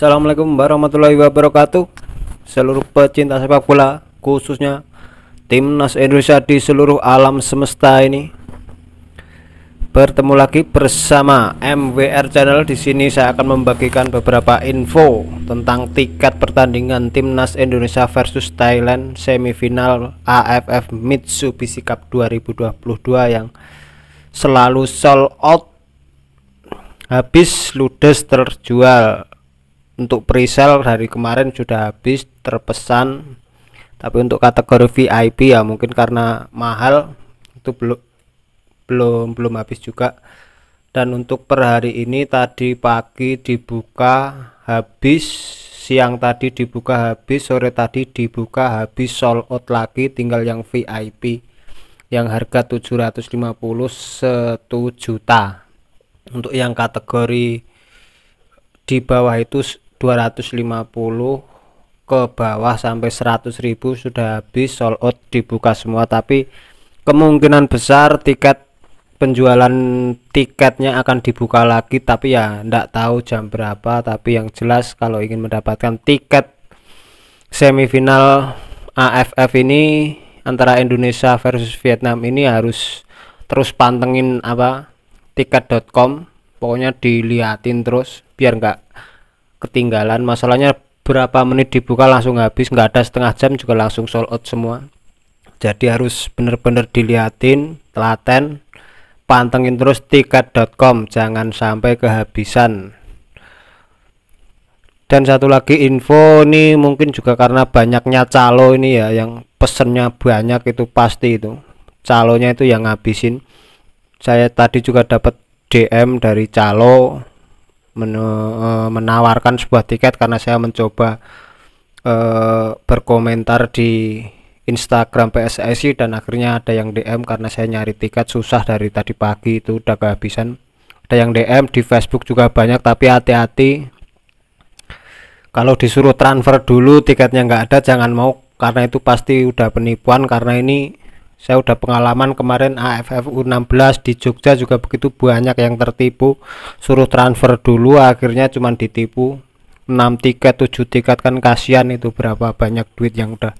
Assalamualaikum warahmatullahi wabarakatuh Seluruh pecinta sepak bola Khususnya Timnas Indonesia di seluruh alam semesta ini Bertemu lagi bersama MWR Channel di sini saya akan membagikan beberapa info tentang tiket pertandingan Timnas Indonesia versus Thailand semifinal AFF Mitsubishi Cup 2022 yang selalu sold out habis ludes terjual untuk presale dari kemarin sudah habis terpesan tapi untuk kategori VIP ya mungkin karena mahal itu belum belum belum habis juga dan untuk per hari ini tadi pagi dibuka habis siang tadi dibuka habis sore tadi dibuka habis sold out lagi tinggal yang VIP yang harga 750 1 juta untuk yang kategori di bawah itu 250 ke bawah sampai ribu sudah habis sold out dibuka semua tapi kemungkinan besar tiket penjualan tiketnya akan dibuka lagi tapi ya ndak tahu jam berapa tapi yang jelas kalau ingin mendapatkan tiket semifinal AFF ini antara Indonesia versus Vietnam ini harus terus pantengin apa tiket.com pokoknya diliatin terus biar enggak ketinggalan masalahnya berapa menit dibuka langsung habis nggak ada setengah jam juga langsung sold out semua jadi harus bener-bener dilihatin telaten pantengin terus tiket.com jangan sampai kehabisan dan satu lagi info nih mungkin juga karena banyaknya calo ini ya yang pesennya banyak itu pasti itu calonya itu yang ngabisin saya tadi juga dapat DM dari calo men eh, menawarkan sebuah tiket karena saya mencoba uh, berkomentar di Instagram PSSI dan akhirnya ada yang DM karena saya nyari tiket susah dari tadi pagi itu udah kehabisan ada yang DM di Facebook juga banyak tapi hati-hati kalau disuruh transfer dulu tiketnya nggak ada jangan mau karena itu pasti udah penipuan karena ini saya udah pengalaman kemarin AFF U16 di Jogja juga begitu banyak yang tertipu suruh transfer dulu akhirnya cuman ditipu 6 tiket 7 tiket kan kasihan itu berapa banyak duit yang udah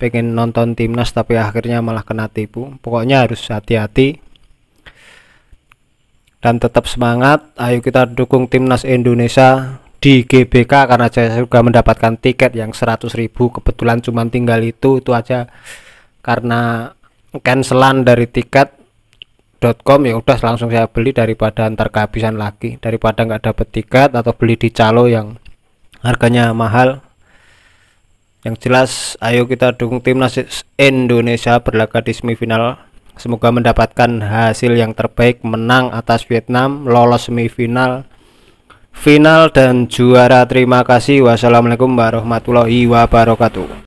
pengen nonton timnas tapi akhirnya malah kena tipu pokoknya harus hati-hati dan tetap semangat ayo kita dukung timnas Indonesia di GBK karena saya juga mendapatkan tiket yang 100.000 kebetulan cuma tinggal itu itu aja karena cancelan dari tiket.com ya udah langsung saya beli daripada antar kehabisan lagi daripada nggak dapet tiket atau beli di calo yang harganya mahal yang jelas ayo kita dukung timnas Indonesia berlaga di semifinal semoga mendapatkan hasil yang terbaik menang atas Vietnam lolos semifinal final dan juara terima kasih wassalamualaikum warahmatullahi wabarakatuh